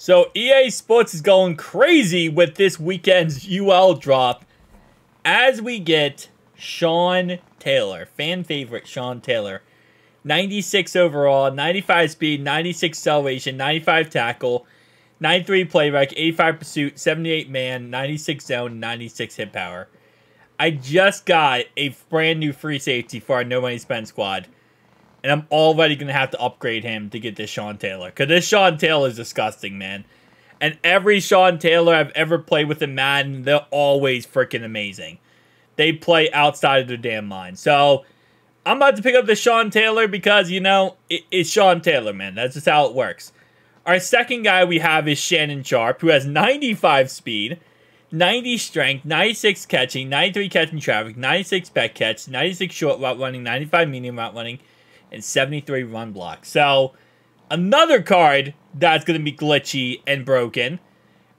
So EA Sports is going crazy with this weekend's UL drop as we get Sean Taylor, fan favorite Sean Taylor. 96 overall, 95 speed, 96 acceleration, 95 tackle, 93 play rec, 85 pursuit, 78 man, 96 zone, 96 hit power. I just got a brand new free safety for our No Money spend squad. And I'm already going to have to upgrade him to get this Sean Taylor. Because this Sean Taylor is disgusting, man. And every Sean Taylor I've ever played with in Madden, they're always freaking amazing. They play outside of their damn mind. So I'm about to pick up the Sean Taylor because, you know, it, it's Sean Taylor, man. That's just how it works. Our second guy we have is Shannon Sharp, who has 95 speed, 90 strength, 96 catching, 93 catching traffic, 96 back catch, 96 short route running, 95 medium route running, and 73 run blocks. So another card that's going to be glitchy and broken.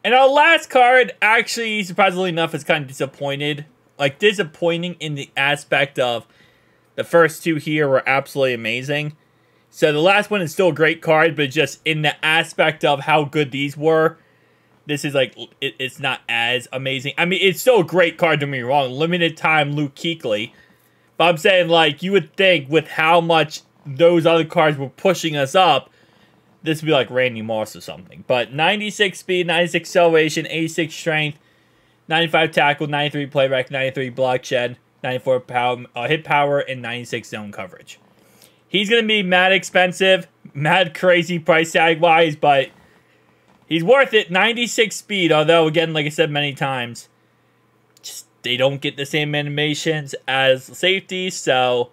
And our last card, actually, surprisingly enough, is kind of disappointed. Like, disappointing in the aspect of the first two here were absolutely amazing. So the last one is still a great card, but just in the aspect of how good these were, this is like, it, it's not as amazing. I mean, it's still a great card, don't get me wrong. Limited time Luke Keekley but I'm saying, like, you would think with how much those other cars were pushing us up, this would be like Randy Moss or something. But 96 speed, 96 acceleration, 86 strength, 95 tackle, 93 play rec, 93 block shed, 94 power, uh, hit power, and 96 zone coverage. He's going to be mad expensive, mad crazy price tag wise, but he's worth it. 96 speed, although, again, like I said many times, they don't get the same animations as safety, so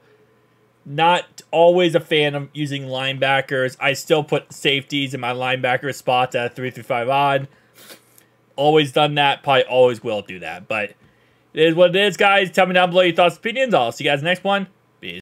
not always a fan of using linebackers. I still put safeties in my linebacker spots at 3 through 5 odd. Always done that, probably always will do that, but it is what it is, guys. Tell me down below your thoughts, opinions. I'll see you guys next one.